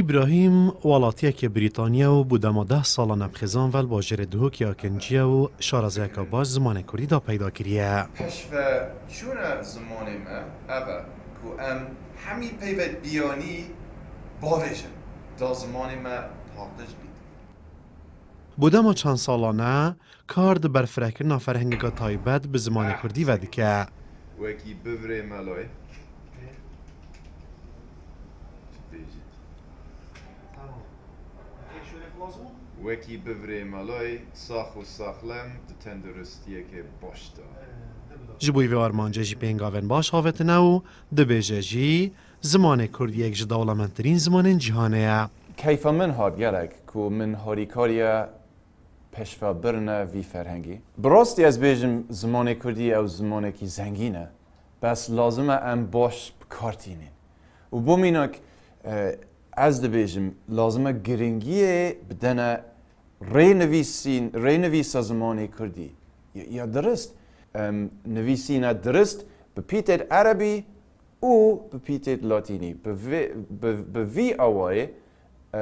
ولاتیا که بریتانیا و ده سال نبخزان ول ڤەل باژێرە که ئاکنجیە و شارەزیەکە باش دا پیدا پەیدا کردە پێشە چونە زمانی ما اوه کو ام همی پیو بیانی باێژن دا زمانی مە پاڵش بیت بودەما چند سالانه کار بر بەرفرەکردنا فەرهنگەکە تایبت به زمان کردی وە که. وکی بوره مەلۆی. وکی بوری مالای ساخ و ساخلم تندرستیه که باش دا جبوی و آرمانجه جی باش هاوت نو ده بیجه جی زمان کردی یک جدا دولمنترین زمان جهانه کیفا من هاد گلک که من هاریکاریا پشفا برنه وی فرهنگی براستی از بیجم زمان کردی او زمان کی زنگینه بس لازمه ام باش بکارتینین و بومینک ez dibêjim lazime giringiyê bidene rênivîsîn rênivîsa zimanê Kurdî. Ya dirist nivîsîne dirist bi pîtê erebî û bi pîtê latînî. Bi vî awayê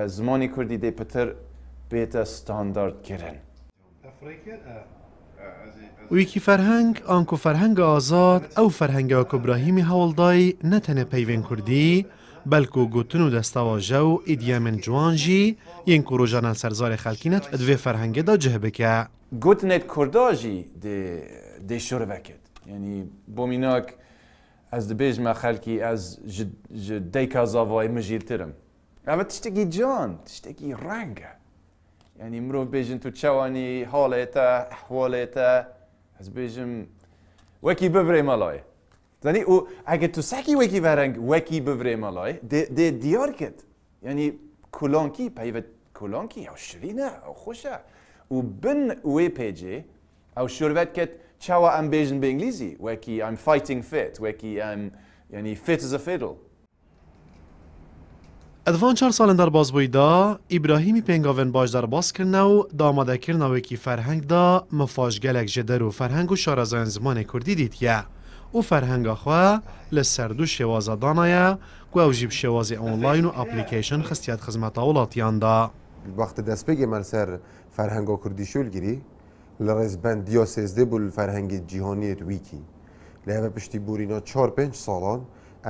zimanê Kurdî dê pitir bête standard kirin. ویکی فەرهەنگ ئانکۆ فەرهەنگە ئازاد ئەو فەرهەنگە کوبراهیمی هەوڵدای نەتەنە پەیوێن کوردی، بەلکو گوتن و دەستەواژە و ئیدیامن جوانژی یەن کوڕۆژانە سەرزاری خەکینەت دوێ فەرهەنگەدا جه بکە گوتنێت کورداژی دێشۆرەکەت ینی بۆ میناک ئەس دەبێژمە خەلکی ئەس دەیکا زاوای مژیرترم ئەمە تشتێکی جان تشتێکی ڕەنگە ینی مرۆڤ بێژن تو چاوانی هاڵێتە حوالێتە ئەس بێژم وەکی ببرێ مەڵایە زانی او اگه تو سکی وکی ورنگ وکی بوری مالای دی, دیار کت یعنی کلانکی پیوت کلانکی او شرینه او خوشه او بن وی پیجه، او شروعت کت چاوا ام بیجن به انگلیزی وکی ام fighting فیت وکی ام یعنی فیت از a ادوان چهار سالن در باز دا، ابراهیمی پنگاون باش در باز کرنه و داماده کرنه وکی فرهنگ دا مفاجگلک جدر و فرهنگ و شارزان زمان کردی دید یه و فەرهەنگە خوا لە سرد و شێوازەدانایە گوژیب شێوازی ئۆنلاین و ئاپلیکیشن خستیات خزمەتە وڵاتیاندا وەختە دەستپێکی مەرسەر کردی شول گیری لرز بند یا سێزدە بول فرهنگ جیهانیت ویکی لە هەمە پشتی بورینە سالان،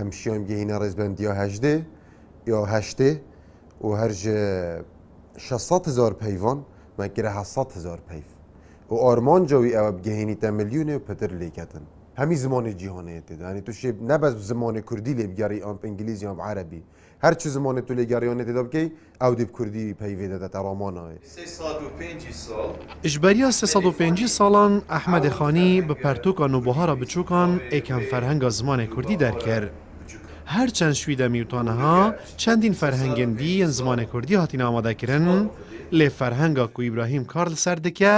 امشیام ساڵان رز بند یا ڕێزبندیە یا هشته و جه شستات هزار من مەگرە هستات هزار پەیف و جوی اب تا میلیون و پتر لیکتن همی زمان جهانه ته یعنی تو شی نه زمان کردی گاری آن انگلیسی ام عربی هر چه زمان تو آن ته بکی او دیب کردی پیوی ده ها سی سال و 305 سالان احمد خانی به پرتوک و را بچوکان یکم فرهنگ زمان کردی در کرد هر چند شویده میوتانه ها چندین فرهنگندی زمان کردی هاتین آماده لێ فەرهەنگە کو ئیبراهیم کارل سەردەکە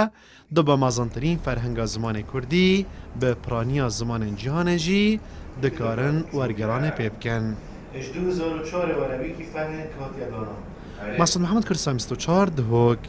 دو بە مازانترین فەرهەنگە زمانی کوردی بە پرانیا زمانên جیهانەژی دەکارن وەرگرانە پێ بکەن. مەسن محەممەد کرد 4 دهۆک.